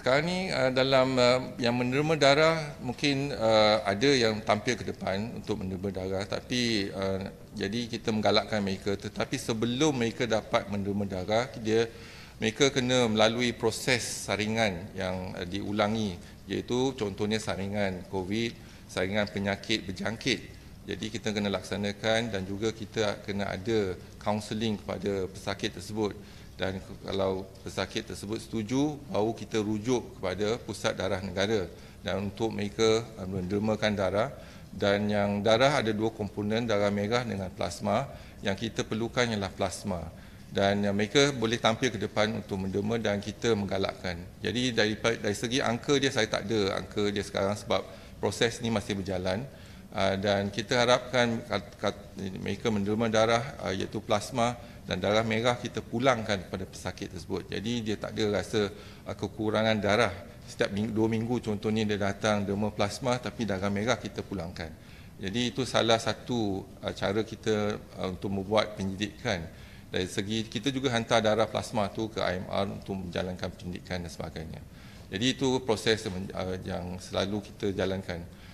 Sekarang ni uh, dalam uh, yang menerima darah mungkin uh, ada yang tampil ke depan untuk menerima darah tapi uh, jadi kita menggalakkan mereka tetapi sebelum mereka dapat menerima darah dia mereka kena melalui proses saringan yang uh, diulangi iaitu contohnya saringan COVID, saringan penyakit berjangkit. Jadi kita kena laksanakan dan juga kita kena ada kaunseling kepada pesakit tersebut dan kalau pesakit tersebut setuju baru kita rujuk kepada pusat darah negara dan untuk mereka um, mendermakan darah dan yang darah ada dua komponen darah merah dengan plasma yang kita perlukan ialah plasma dan yang mereka boleh tampil ke depan untuk menderma dan kita menggalakkan. Jadi dari dari segi angka dia saya tak ada angka dia sekarang sebab proses ni masih berjalan. Ah, dan kita harapkan mereka menderma darah ah, iaitu plasma dan darah merah kita pulangkan kepada pesakit tersebut. Jadi dia tak ada rasa ah, kekurangan darah. Setiap minggu, dua minggu contohnya dia datang derma plasma tapi darah merah kita pulangkan. Jadi itu salah satu cara kita untuk membuat penyidikan. Dari segi kita juga hantar darah plasma tu ke IMR untuk menjalankan penyidikan dan sebagainya. Jadi itu proses yang selalu kita jalankan.